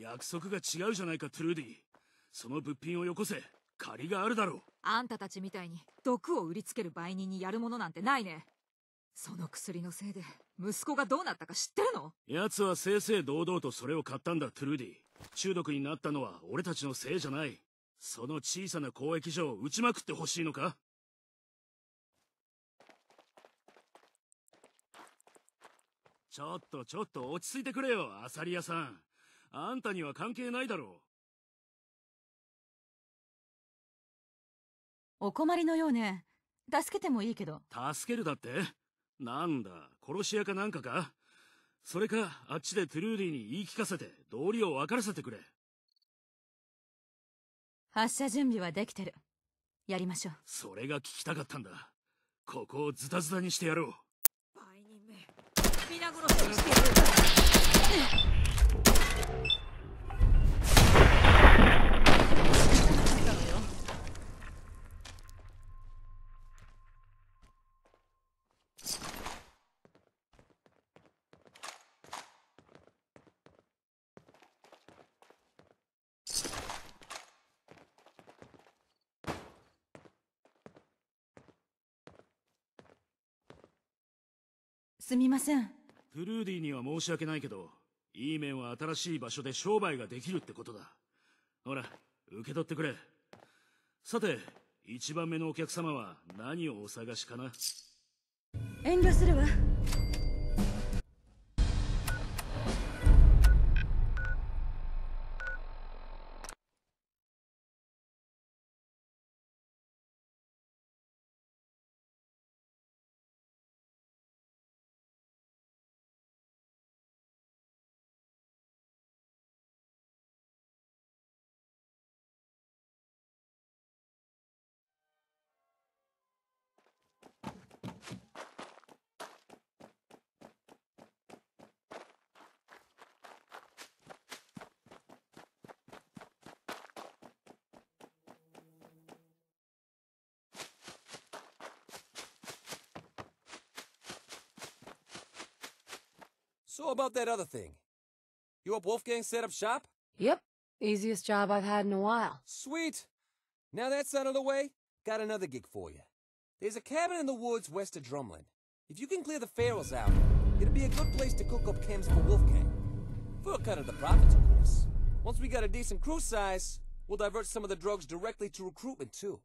約束が違うじゃないかトゥルーディその物品をよこせ借りがあるだろうあんたたちみたいに毒を売りつける売人にやるものなんてないねその薬のせいで息子がどうなったか知ってるの奴は正々堂々とそれを買ったんだトゥルーディ中毒になったのは俺たちのせいじゃないその小さな交易所を打ちまくってほしいのかちょっとちょっと落ち着いてくれよアサリ屋さんあんたには関係ないだろう。お困りのようね。助けてもいいけど。助けるだってなんだ、殺し屋かなんかかそれか、あっちでトゥルーリーに言い聞かせて、道理を分からせてくれ。発射準備はできてる。やりましょう。それが聞きたかったんだ。ここをズタズタにしてやろう。皆殺しにしてすみませんフルーディには申し訳ないけどいい面は新しい場所で商売ができるってことだほら受け取ってくれさて一番目のお客様は何をお探しかな遠慮するわ So about that other thing. You up Wolfgang set up shop? Yep. Easiest job I've had in a while. Sweet. Now that's out of the way, got another gig for you. There's a cabin in the woods west of Drumlin. If you can clear the ferals out, it'll be a good place to cook up chems for Wolfgang. For a cut of the profits, of course. Once we got a decent crew size, we'll divert some of the drugs directly to recruitment, too.